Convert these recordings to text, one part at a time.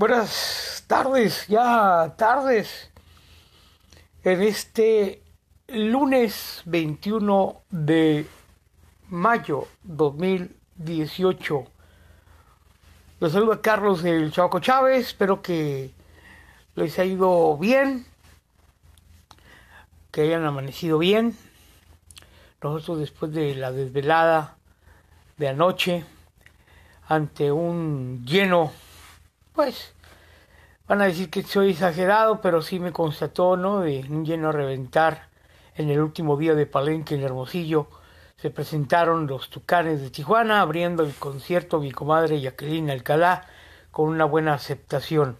Buenas tardes, ya tardes, en este lunes 21 de mayo 2018. Los saluda Carlos del Chaco Chávez, espero que les haya ido bien, que hayan amanecido bien. Nosotros después de la desvelada de anoche, ante un lleno pues van a decir que soy exagerado, pero sí me constató, ¿no? De un lleno a reventar en el último día de Palenque en Hermosillo. Se presentaron los Tucanes de Tijuana, abriendo el concierto mi comadre Jacqueline Alcalá con una buena aceptación.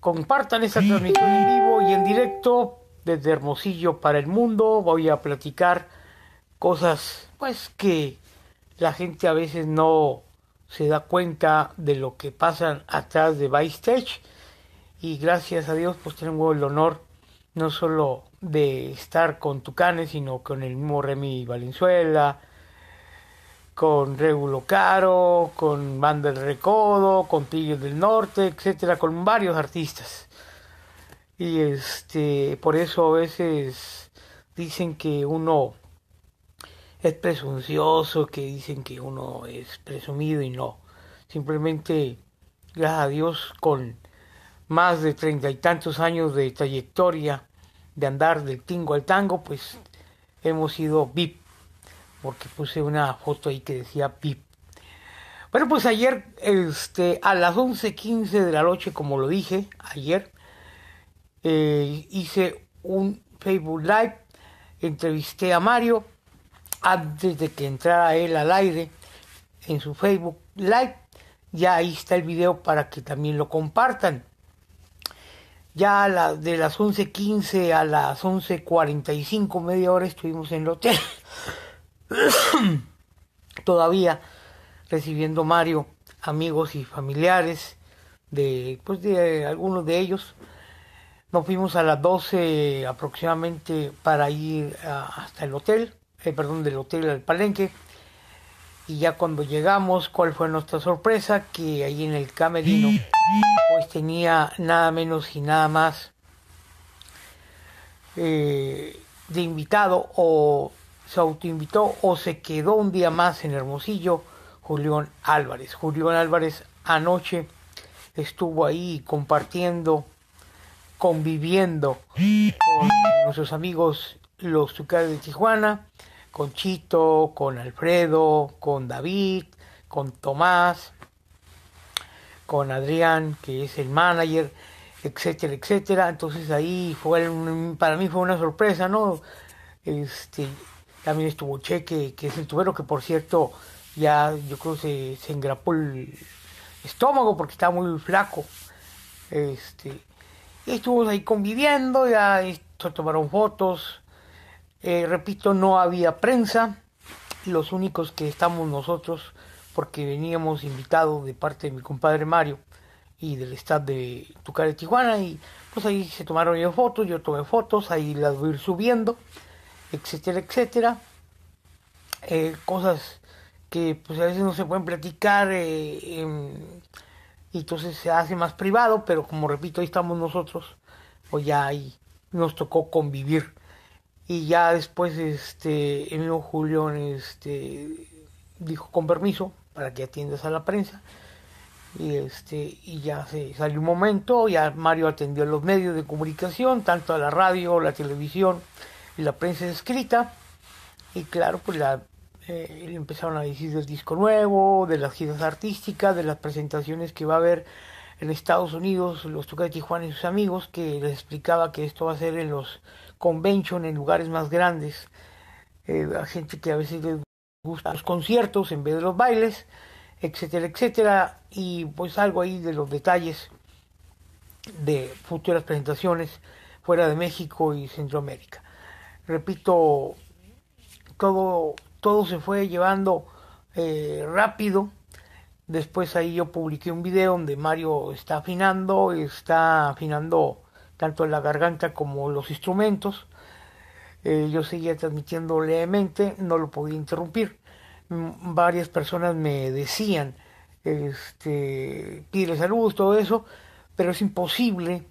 Compartan esta transmisión en vivo y en directo desde Hermosillo para el mundo. Voy a platicar cosas, pues, que la gente a veces no se da cuenta de lo que pasan atrás de Backstage y gracias a Dios pues tengo el honor no solo de estar con Tucanes sino con el mismo Remy Valenzuela con Regulo Caro, con Banda del Recodo, con Tigres del Norte, etcétera, con varios artistas. Y este, por eso a veces dicen que uno es presuncioso, que dicen que uno es presumido y no. Simplemente, gracias a Dios, con más de treinta y tantos años de trayectoria de andar del tingo al tango, pues hemos sido VIP, porque puse una foto ahí que decía VIP. Bueno, pues ayer este, a las 11.15 de la noche, como lo dije ayer, eh, hice un Facebook Live, entrevisté a Mario, antes de que entrara él al aire en su Facebook Live. Ya ahí está el video para que también lo compartan. Ya de las 11.15 a las 11.45, media hora, estuvimos en el hotel. Todavía recibiendo Mario, amigos y familiares de, pues de algunos de ellos. Nos fuimos a las 12 aproximadamente para ir hasta el hotel. Eh, perdón, del hotel al palenque. Y ya cuando llegamos, ¿cuál fue nuestra sorpresa? Que ahí en el camerino, pues tenía nada menos y nada más eh, de invitado o se autoinvitó o se quedó un día más en Hermosillo, Julián Álvarez. Julián Álvarez anoche estuvo ahí compartiendo, conviviendo con nuestros amigos los Tucanes de Tijuana, con Chito, con Alfredo, con David, con Tomás, con Adrián, que es el manager, etcétera, etcétera. Entonces ahí fue, para mí fue una sorpresa, ¿no? Este, también estuvo Che, que es el tubero, que por cierto ya yo creo se, se engrapó el estómago porque estaba muy flaco. Este, estuvimos ahí conviviendo, ya tomaron fotos, eh, repito, no había prensa, los únicos que estamos nosotros, porque veníamos invitados de parte de mi compadre Mario y del staff de de Tijuana, y pues ahí se tomaron ellos fotos, yo tomé fotos, ahí las voy a ir subiendo, etcétera, etcétera. Eh, cosas que pues a veces no se pueden platicar eh, em, y entonces se hace más privado, pero como repito, ahí estamos nosotros, pues ya ahí nos tocó convivir y ya después este el mismo este dijo con permiso para que atiendas a la prensa y este y ya se salió un momento ya Mario atendió a los medios de comunicación tanto a la radio la televisión y la prensa escrita y claro pues la eh, empezaron a decir del disco nuevo de las giras artísticas de las presentaciones que va a haber en Estados Unidos los Tuca de Tijuana y sus amigos que les explicaba que esto va a ser en los convention en lugares más grandes, eh, a gente que a veces les gusta los conciertos en vez de los bailes, etcétera, etcétera, y pues algo ahí de los detalles de futuras presentaciones fuera de México y Centroamérica. Repito, todo, todo se fue llevando eh, rápido. Después ahí yo publiqué un video donde Mario está afinando, está afinando tanto la garganta como los instrumentos. Eh, yo seguía transmitiendo levemente, no lo podía interrumpir. Mm, varias personas me decían, este, pide saludos, todo eso, pero es imposible,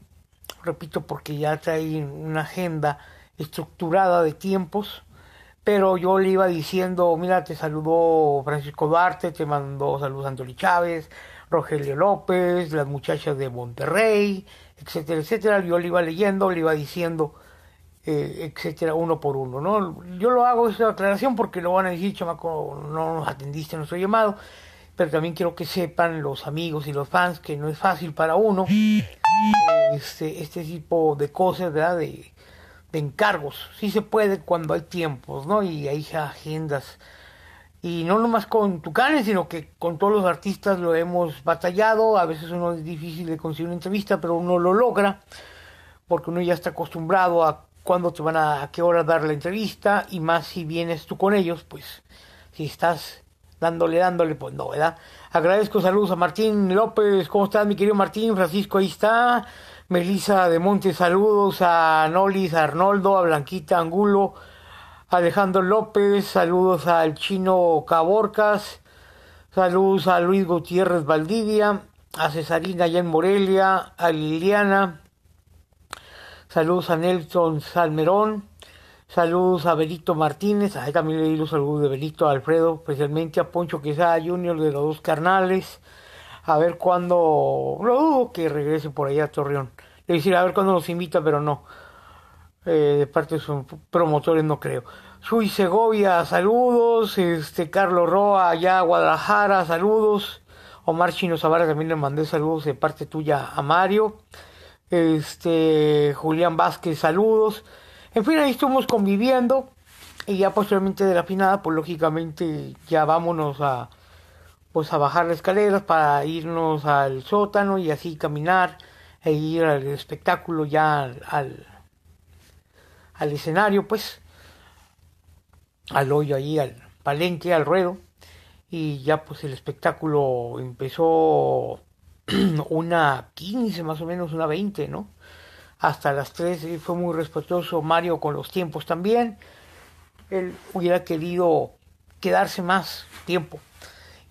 repito, porque ya trae una agenda estructurada de tiempos pero yo le iba diciendo, mira, te saludó Francisco Duarte, te mandó saludos Antonio Chávez, Rogelio López, las muchachas de Monterrey, etcétera, etcétera. Yo le iba leyendo, le iba diciendo, eh, etcétera, uno por uno, ¿no? Yo lo hago esa aclaración porque lo van a decir, chamaco, no nos atendiste a nuestro llamado, pero también quiero que sepan los amigos y los fans que no es fácil para uno este, este tipo de cosas, ¿verdad? De, de encargos. Sí se puede cuando hay tiempos, ¿no? Y hay agendas. Y no nomás con Tucanes, sino que con todos los artistas lo hemos batallado. A veces uno es difícil de conseguir una entrevista, pero uno lo logra porque uno ya está acostumbrado a cuándo te van a, a qué hora dar la entrevista y más si vienes tú con ellos, pues si estás dándole, dándole, pues no, ¿verdad? Agradezco saludos a Martín López, ¿cómo estás mi querido Martín? Francisco, ahí está. Melisa de Monte, saludos a Nolis Arnoldo, a Blanquita Angulo, a Alejandro López, saludos al chino Caborcas, saludos a Luis Gutiérrez Valdivia, a Cesarina allá en Morelia, a Liliana, saludos a Nelson Salmerón, saludos a Benito Martínez, ahí también le di los saludos de Benito, a Alfredo, especialmente a Poncho Quesada Junior de los dos carnales, a ver cuándo. Lo dudo que regrese por allá a Torreón. le decir, a ver cuándo nos invita, pero no. Eh, de parte de sus promotores no creo. suy Segovia, saludos. Este Carlos Roa allá a Guadalajara, saludos. Omar Chino Zavara también le mandé saludos de parte tuya a Mario. Este Julián Vázquez, saludos. En fin, ahí estuvimos conviviendo. Y ya posteriormente de la finada, pues lógicamente ya vámonos a, pues, a bajar las escaleras para irnos al sótano y así caminar e ir al espectáculo ya al, al, escenario, pues al hoyo ahí al palenque, al ruedo. Y ya pues el espectáculo empezó una 15 más o menos, una 20, ¿no? Hasta las 3 eh, fue muy respetuoso Mario con los tiempos también. Él hubiera querido quedarse más tiempo,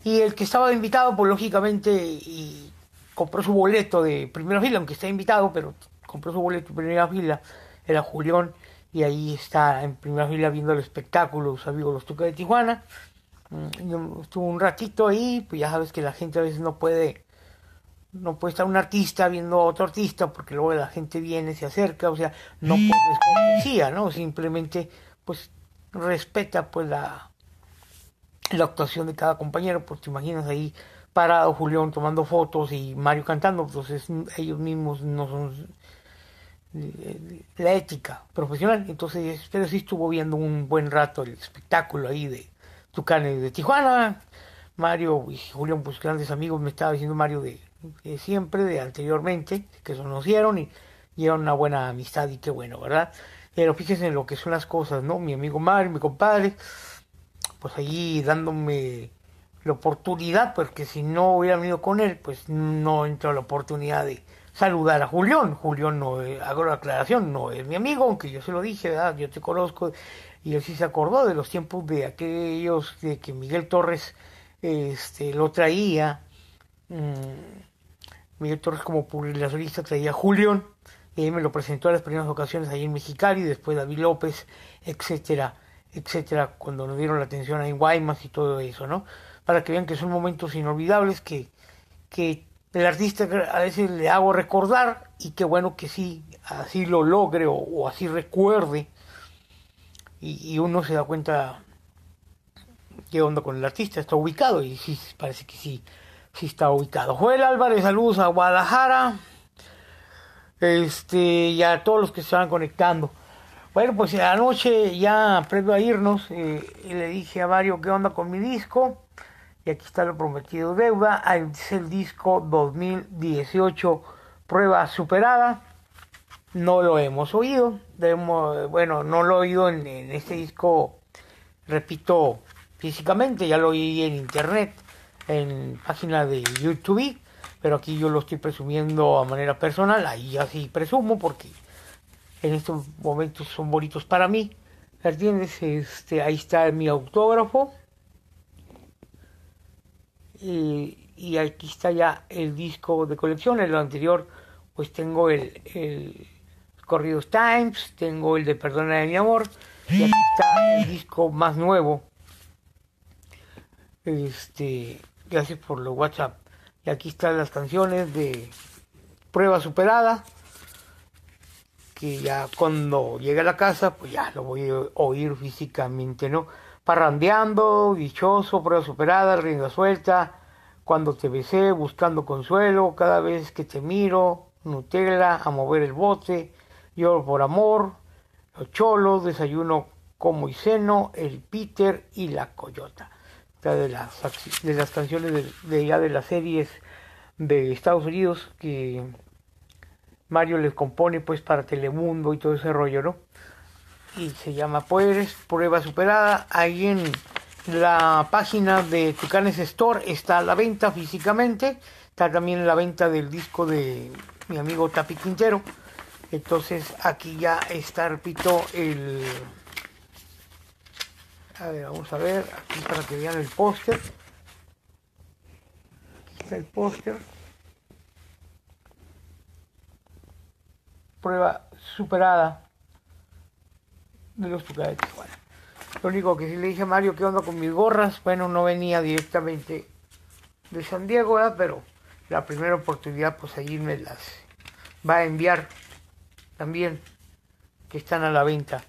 y el que estaba invitado, pues lógicamente, y compró su boleto de primera fila, aunque está invitado, pero compró su boleto de primera fila, era Julián, y ahí está en primera fila viendo el espectáculo, los amigos los Tucas de Tijuana. Mm, Estuvo un ratito ahí, pues ya sabes que la gente a veces no puede, no puede estar un artista viendo a otro artista, porque luego la gente viene, se acerca, o sea, no puedes, decía, ¿no? Simplemente, pues respeta pues la, la actuación de cada compañero, pues te imaginas ahí parado Julián tomando fotos y Mario cantando, entonces pues ellos mismos no son eh, la ética profesional, entonces pero este sí estuvo viendo un buen rato el espectáculo ahí de Tucanes de Tijuana, Mario y Julián, pues grandes amigos, me estaba diciendo Mario de, siempre, de anteriormente, que se conocieron y dieron una buena amistad y qué bueno, ¿verdad? Pero fíjense en lo que son las cosas, ¿no? Mi amigo Mario, mi compadre, pues ahí dándome la oportunidad, porque si no hubiera venido con él, pues no entra la oportunidad de saludar a Julián. Julián, no, eh, hago la aclaración, no es mi amigo, aunque yo se lo dije, yo te conozco, y él sí se acordó de los tiempos de aquellos de que Miguel Torres este, lo traía, mm, Miguel Torres como publicista traía a Julián, y él me lo presentó a las primeras ocasiones ahí en Mexicali, después David López, etcétera etcétera, cuando nos dieron la atención ahí en Guaymas y todo eso, ¿no? Para que vean que son momentos inolvidables que, que el artista a veces le hago recordar y que bueno que sí, así lo logre o, así recuerde y, uno se da cuenta qué onda con el artista, está ubicado y sí, parece que sí, sí está ubicado. Joel Álvarez, saludos a Guadalajara este, y a todos los que se van conectando. Bueno, pues eh, anoche ya aprendo a irnos, eh, y le dije a Mario qué onda con mi disco. Y aquí está lo prometido deuda. Es el disco 2018, prueba superada. No lo hemos oído. bueno, no lo he oído en, en este disco, repito, físicamente. Ya lo oí en internet, en página de YouTube. Pero aquí yo lo estoy presumiendo a manera personal. Ahí así presumo porque en estos momentos son bonitos para mí. ¿Me entiendes? Este, ahí está mi autógrafo. Y, aquí está ya el disco de colección. En lo anterior, pues tengo el, el Corridos Times, tengo el de Perdona de mi amor. Y aquí está el disco más nuevo. Este, gracias por los WhatsApp. Y aquí están las canciones de Prueba Superada que ya cuando llegue a la casa, pues ya lo voy a oír físicamente, ¿no? Parrandeando, dichoso, prueba superada, rienda suelta, cuando te besé, buscando consuelo, cada vez que te miro, Nutella, a mover el bote, lloro por amor, los cholos, desayuno como y seno, el Peter y la Coyota. de las, de las canciones ya de las series de Estados Unidos que Mario les compone pues para Telemundo y todo ese rollo, ¿no? Y se llama Poderes, prueba superada. Ahí en la página de Tucanes Store está a la venta físicamente. Está también la venta del disco de mi amigo Tapi Quintero. Entonces aquí ya está, repito, el... A ver, vamos a ver, aquí para que vean el póster. Aquí está el póster. prueba superada de los Tucanes Lo único que sí le dije a Mario, ¿qué onda con mis gorras? Bueno, no venía directamente de San Diego, ¿verdad? pero la primera oportunidad, pues ahí me las va a enviar también, que están a la venta.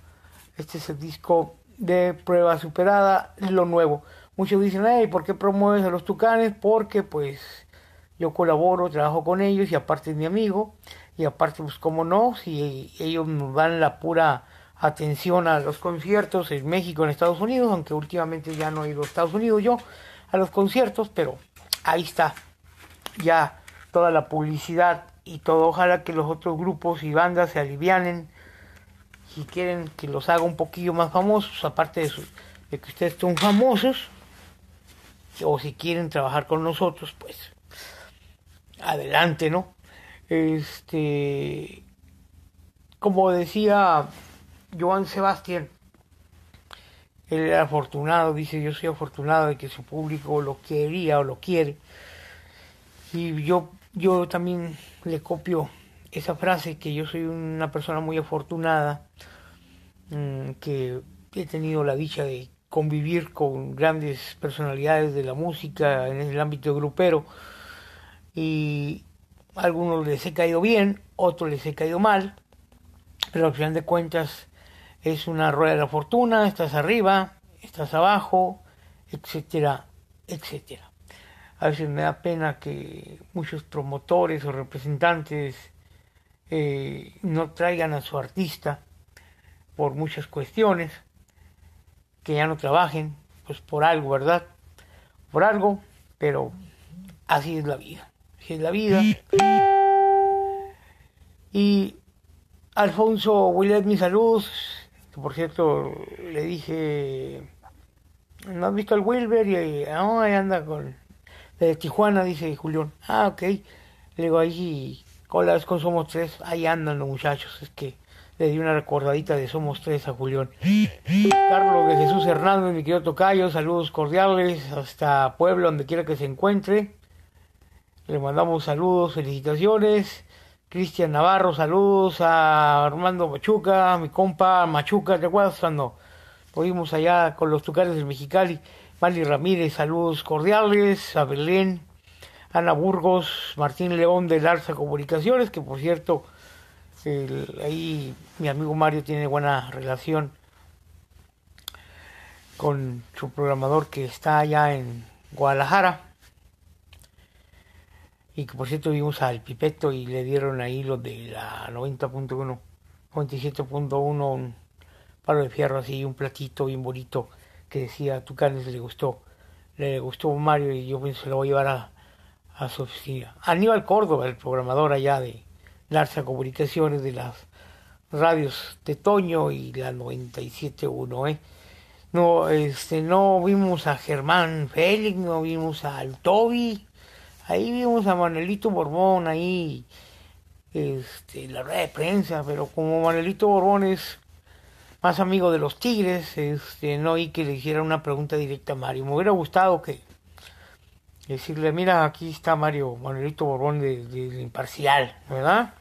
Este es el disco de prueba superada, lo nuevo. Muchos dicen, ¿eh? ¿por qué promueves a los tucanes? Porque pues yo colaboro, trabajo con ellos y aparte es mi amigo y aparte pues como no, si ellos nos dan la pura atención a los conciertos en México, en Estados Unidos, aunque últimamente ya no he ido a Estados Unidos yo a los conciertos, pero ahí está ya toda la publicidad y todo, ojalá que los otros grupos y bandas se alivianen si quieren que los haga un poquillo más famosos, aparte de, de que ustedes son famosos, o si quieren trabajar con nosotros, pues adelante, ¿no? Este, como decía Joan Sebastián, él era afortunado, dice yo soy afortunado de que su público lo quería o lo quiere. Y yo, yo también le copio esa frase que yo soy una persona muy afortunada, mm, que he tenido la dicha de convivir con grandes personalidades de la música en el ámbito grupero y a algunos les he caído bien, otros les he caído mal, pero al final de cuentas es una rueda de la fortuna, estás arriba, estás abajo, etcétera, etcétera. A veces me da pena que muchos promotores o representantes eh, no traigan a su artista por muchas cuestiones, que ya no trabajen, pues por algo, ¿verdad? Por algo, pero así es la vida que la vida. Y Alfonso Willet, mi salud, por cierto le dije, ¿no has visto al Wilber? Y ahí anda con... De Tijuana, dice Julián. Ah, ok. Le digo, ahí con las con Somos Tres, ahí andan los muchachos. Es que le di una recordadita de Somos Tres a Julián. Carlos de Jesús Hernández, mi querido Tocayo, saludos cordiales hasta Puebla, donde quiera que se encuentre. Le mandamos saludos, felicitaciones. Cristian Navarro, saludos a Armando Machuca, mi compa Machuca, ¿te acuerdas cuando fuimos allá con los tucanes del Mexicali? Mali Ramírez, saludos cordiales, a Belén, Ana Burgos, Martín León de Larza Comunicaciones, que por cierto, ahí mi amigo Mario tiene buena relación con su programador que está allá en Guadalajara y que por cierto vimos al Pipeto y le dieron ahí lo de la 90.1, 97.1, un palo de fierro así, un platito bien bonito que decía, a tu le gustó, le gustó Mario y yo pienso lo voy a llevar a, a su oficina. Aníbal Córdoba, el programador allá de Larsa Comunicaciones de las radios de Toño y la 97.1, ¿eh? No, este, no vimos a Germán Félix, no vimos al Toby, Ahí vimos a Manelito Borbón, ahí, este, la rueda de prensa, pero como Manelito Borbón es más amigo de los Tigres, este, no oí que le hiciera una pregunta directa a Mario. Me hubiera gustado que decirle, mira, aquí está Mario, Manelito Borbón de, Imparcial, ¿verdad?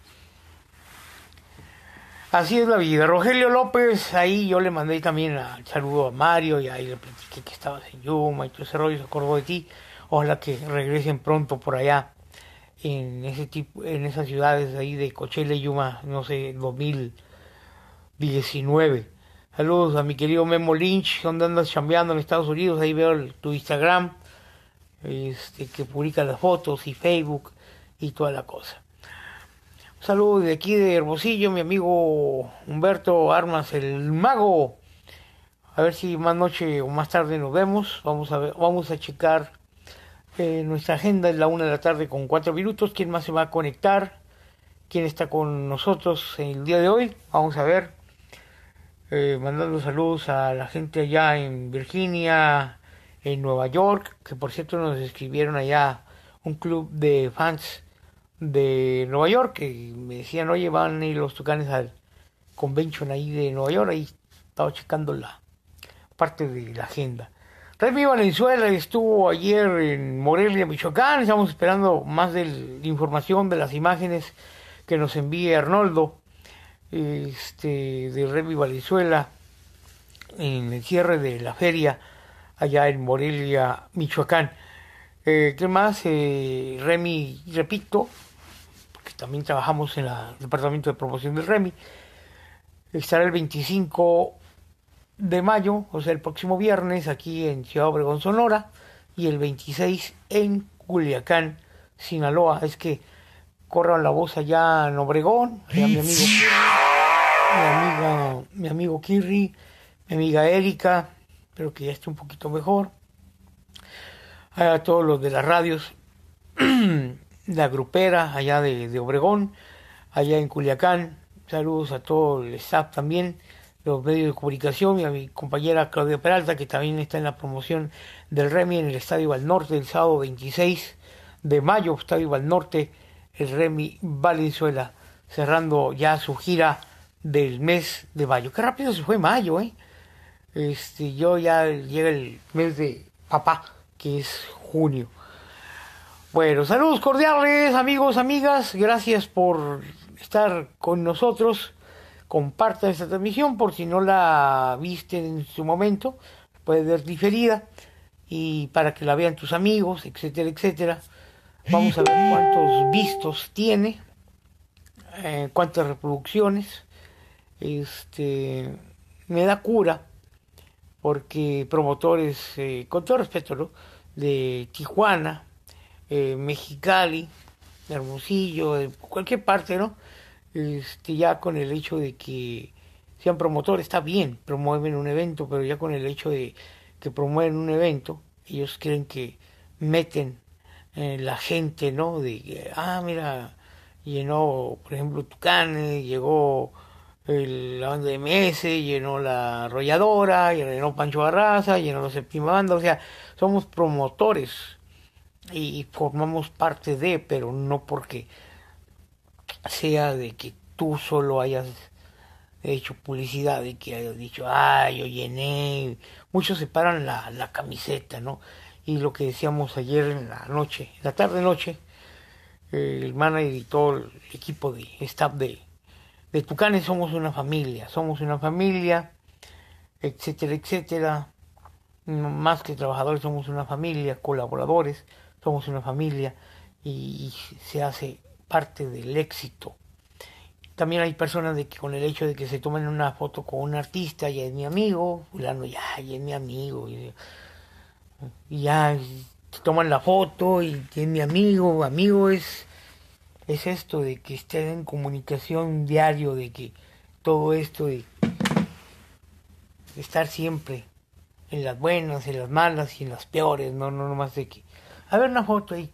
Así es la vida. Rogelio López, ahí yo le mandé también el saludo a Mario y ahí le platiqué que estabas en Yuma y todo ese rollo, se acordó de ti ojalá que regresen pronto por allá en ese tipo en esas ciudades ahí de Cochele y Yuma no sé 2019 saludos a mi querido Memo Lynch donde andas chambeando en Estados Unidos ahí veo tu Instagram este que publica las fotos y Facebook y toda la cosa Saludos saludo de aquí de Hermosillo mi amigo Humberto Armas el mago a ver si más noche o más tarde nos vemos vamos a ver, vamos a checar eh, nuestra agenda es la una de la tarde con cuatro minutos. ¿Quién más se va a conectar? ¿Quién está con nosotros el día de hoy? Vamos a ver. Eh, mandando saludos a la gente allá en Virginia, en Nueva York, que por cierto nos escribieron allá un club de fans de Nueva York que me decían, oye, van a los tucanes al convention ahí de Nueva York, ahí estaba checando la parte de la agenda. Remy Valenzuela estuvo ayer en Morelia, Michoacán. Estamos esperando más de la información de las imágenes que nos envíe Arnoldo este, de Remy Valenzuela en el cierre de la feria allá en Morelia, Michoacán. Eh, ¿Qué más? Eh, Remy, repito, porque también trabajamos en el Departamento de Promoción de Remy, estará el 25 de mayo, o sea, el próximo viernes aquí en Ciudad Obregón, Sonora, y el 26 en Culiacán, Sinaloa. Es que corran la voz allá en Obregón, mi amigo mi mi amigo Kirri, mi amiga Erika, espero que ya esté un poquito mejor. A todos los de las radios, la grupera allá de, de Obregón, allá en Culiacán, saludos a todo el staff también los medios de comunicación y a mi compañera Claudia Peralta, que también está en la promoción del Remi en el Estadio Valnorte Norte el sábado 26 de mayo, Estadio al Norte, el Remi Valenzuela, cerrando ya su gira del mes de mayo. Qué rápido se fue mayo, ¿eh? Este, yo ya llega el mes de papá, que es junio. Bueno, saludos cordiales, amigos, amigas, gracias por estar con nosotros comparta esta transmisión por si no la viste en su momento, puede ver diferida y para que la vean tus amigos, etcétera, etcétera. Vamos a ver cuántos vistos tiene, eh, cuántas reproducciones. Este, me da cura porque promotores, eh, con todo respeto, ¿no? de Tijuana, eh, Mexicali, Hermosillo, de cualquier parte, ¿no? este, ya con el hecho de que sean promotores, está bien, promueven un evento, pero ya con el hecho de que promueven un evento, ellos creen que meten eh, la gente, ¿no? De, ah, mira, llenó, por ejemplo, Tucán, llegó el, eh, la banda de MS, llenó la arrolladora, llenó Pancho Barraza, llenó la séptima banda, o sea, somos promotores y formamos parte de, pero no porque sea de que tú solo hayas hecho publicidad y que hayas dicho, ay, yo llené. Muchos se paran la, camiseta, ¿no? Y lo que decíamos ayer en la noche, la tarde-noche, el manager y todo el equipo de staff de, de Tucanes somos una familia, somos una familia, etcétera, etcétera. Más que trabajadores, somos una familia, colaboradores, somos una familia y se hace parte del éxito. También hay personas de que con el hecho de que se tomen una foto con un artista, ya es mi amigo, fulano, ya, ya es mi amigo, y, ya toman la foto y es mi amigo, amigo es, es esto de que estén en comunicación diario, de que todo esto de estar siempre en las buenas, en las malas y en las peores, no, no, no más de que, a ver una foto ahí,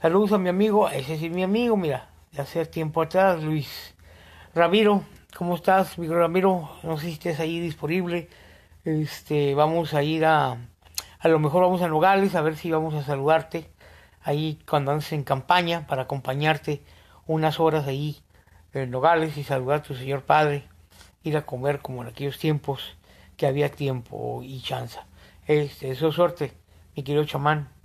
Saludos a mi amigo, ese es mi amigo, mira, de hace tiempo atrás, Luis Ramiro. ¿Cómo estás, mi Ramiro? No sé si estés ahí disponible. Este, vamos a ir a, a lo mejor vamos a Nogales a ver si vamos a saludarte ahí cuando andes en campaña para acompañarte unas horas ahí en Nogales y saludar a tu señor padre, ir a comer como en aquellos tiempos que había tiempo y chanza. Este, eso es suerte, mi querido chamán.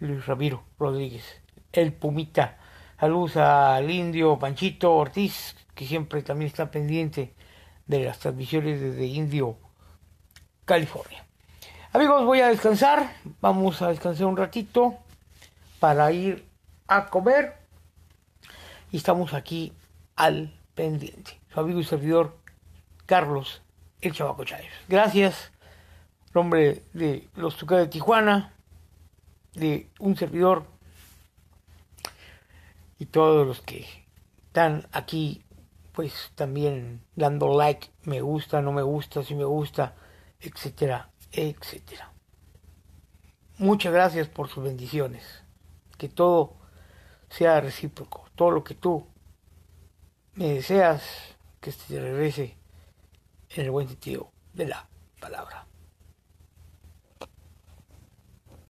Luis Ramiro Rodríguez, el Pumita. Saludos al indio Panchito Ortiz, que siempre también está pendiente de las transmisiones desde Indio, California. Amigos, voy a descansar. Vamos a descansar un ratito para ir a comer. Y estamos aquí al pendiente. Su amigo y servidor, Carlos El Chavaco Chayos... Gracias, nombre de los Tucanes de Tijuana, de un servidor y todos los que están aquí, pues también dando like, me gusta, no me gusta, si me gusta, etcétera, etcétera. Muchas gracias por sus bendiciones. Que todo sea recíproco. Todo lo que tú me deseas que se te regrese en el buen sentido de la palabra.